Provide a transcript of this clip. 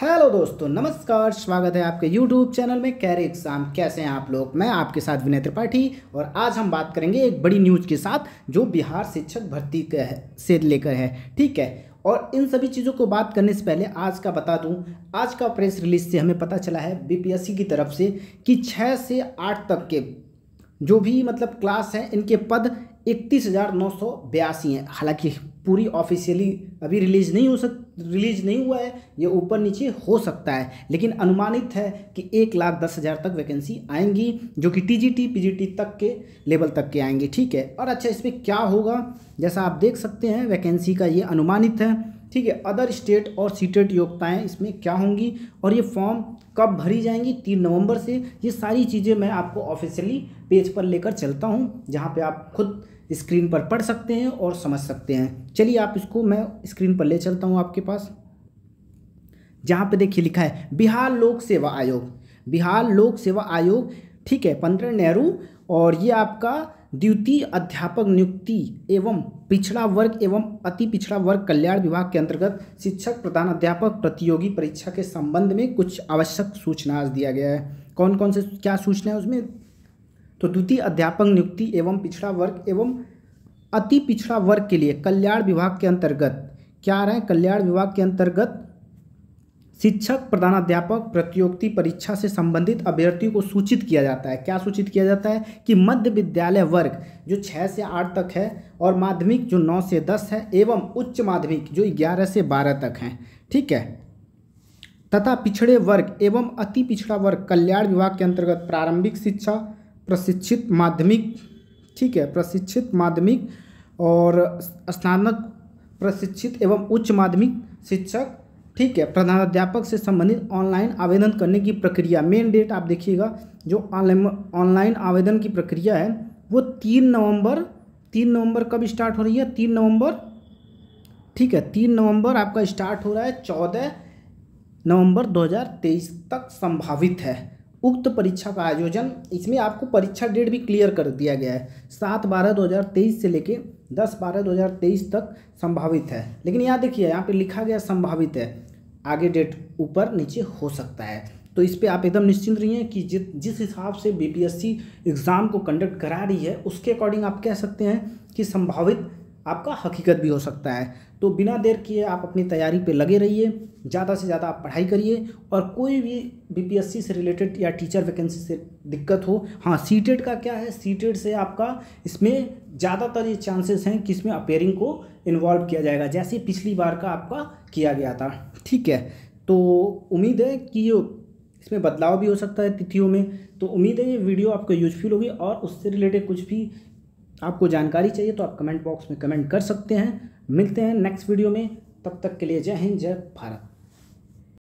hello दोस्तों नमस्कार स्वागत है आपके यूट्यूब चैनल में कैरे एग्जाम कैसे हैं आप लोग मैं आपके साथ विनय त्रिपाठी और आज हम बात करेंगे एक बड़ी न्यूज़ के साथ जो बिहार शिक्षक भर्ती से लेकर है ठीक है और इन सभी चीज़ों को बात करने से पहले आज का बता दूं आज का प्रेस रिलीज से हमें पता चला है बीपीएससी की तरफ से कि छः से आठ तक के जो भी मतलब क्लास हैं इनके पद इकतीस हज़ार नौ सौ बयासी हैं हालांकि पूरी ऑफिशियली अभी रिलीज नहीं हो सक रिलीज नहीं हुआ है ये ऊपर नीचे हो सकता है लेकिन अनुमानित है कि एक लाख दस हज़ार तक वैकेंसी आएंगी जो कि टीजीटी पीजीटी तक के लेवल तक के आएंगी ठीक है और अच्छा इसमें क्या होगा जैसा आप देख सकते हैं वैकेंसी का ये अनुमानित है ठीक है अदर स्टेट और सीटेट योग्यताएँ इसमें क्या होंगी और ये फॉर्म कब भरी जाएंगी तीन नवंबर से ये सारी चीज़ें मैं आपको ऑफिशियली पेज पर लेकर चलता हूँ जहाँ पे आप खुद स्क्रीन पर पढ़ सकते हैं और समझ सकते हैं चलिए आप इसको मैं स्क्रीन पर ले चलता हूँ आपके पास जहाँ पे देखिए लिखा है बिहार लोक सेवा आयोग बिहार लोक सेवा आयोग ठीक है पंद्रह नेहरू और ये आपका द्वितीय अध्यापक नियुक्ति एवं पिछड़ा वर्ग एवं अति पिछड़ा वर्ग कल्याण विभाग के अंतर्गत शिक्षक प्रधान अध्यापक प्रतियोगी परीक्षा के संबंध में कुछ आवश्यक सूचना आज दिया गया है कौन कौन से क्या सूचना है उसमें तो द्वितीय अध्यापक नियुक्ति एवं पिछड़ा वर्ग एवं अति पिछड़ा वर्ग के लिए कल्याण विभाग के अंतर्गत क्या आ रहा है कल्याण विभाग के अंतर्गत शिक्षक प्रधानाध्यापक प्रतियोगिता परीक्षा से संबंधित अभ्यर्थियों को सूचित किया जाता है क्या सूचित किया जाता है कि मध्य विद्यालय वर्ग जो छः से आठ तक है और माध्यमिक जो नौ से दस है एवं उच्च माध्यमिक जो ग्यारह से बारह तक हैं ठीक है तथा पिछड़े वर्ग एवं अति पिछड़ा वर्ग कल्याण विभाग के अंतर्गत प्रारंभिक शिक्षा प्रशिक्षित माध्यमिक ठीक है प्रशिक्षित माध्यमिक और स्नातक प्रशिक्षित एवं उच्च माध्यमिक शिक्षक ठीक है प्रधानाध्यापक से संबंधित ऑनलाइन आवेदन करने की प्रक्रिया मेन डेट आप देखिएगा जो ऑनलाइन ऑनलाइन आवेदन की प्रक्रिया है वो तीन नवंबर तीन नवंबर कब स्टार्ट हो रही है तीन नवंबर ठीक है तीन नवंबर आपका स्टार्ट हो रहा है चौदह नवंबर 2023 तक संभावित है उक्त परीक्षा का आयोजन इसमें आपको परीक्षा डेट भी क्लियर कर दिया गया है सात बारह दो हज़ार तेईस से लेके दस बारह दो हज़ार तेईस तक संभावित है लेकिन यहाँ देखिए यहाँ पे लिखा गया संभावित है आगे डेट ऊपर नीचे हो सकता है तो इस पर आप एकदम निश्चिंत रहिए कि जि, जिस हिसाब से बी एग्ज़ाम को कंडक्ट करा रही है उसके अकॉर्डिंग आप कह सकते हैं कि संभावित आपका हकीकत भी हो सकता है तो बिना देर किए आप अपनी तैयारी पे लगे रहिए ज़्यादा से ज़्यादा आप पढ़ाई करिए और कोई भी बीपीएससी से रिलेटेड या टीचर वैकेंसी से दिक्कत हो हाँ सी e का क्या है सी e से आपका इसमें ज़्यादातर ये चांसेस हैं कि इसमें अपेयरिंग को इन्वॉल्व किया जाएगा जैसे पिछली बार का आपका किया गया था ठीक है तो उम्मीद है कि ये इसमें बदलाव भी हो सकता है तिथियों में तो उम्मीद है ये वीडियो आपको यूजफुल होगी और उससे रिलेटेड कुछ भी आपको जानकारी चाहिए तो आप कमेंट बॉक्स में कमेंट कर सकते हैं मिलते हैं नेक्स्ट वीडियो में तब तक के लिए जय हिंद जय भारत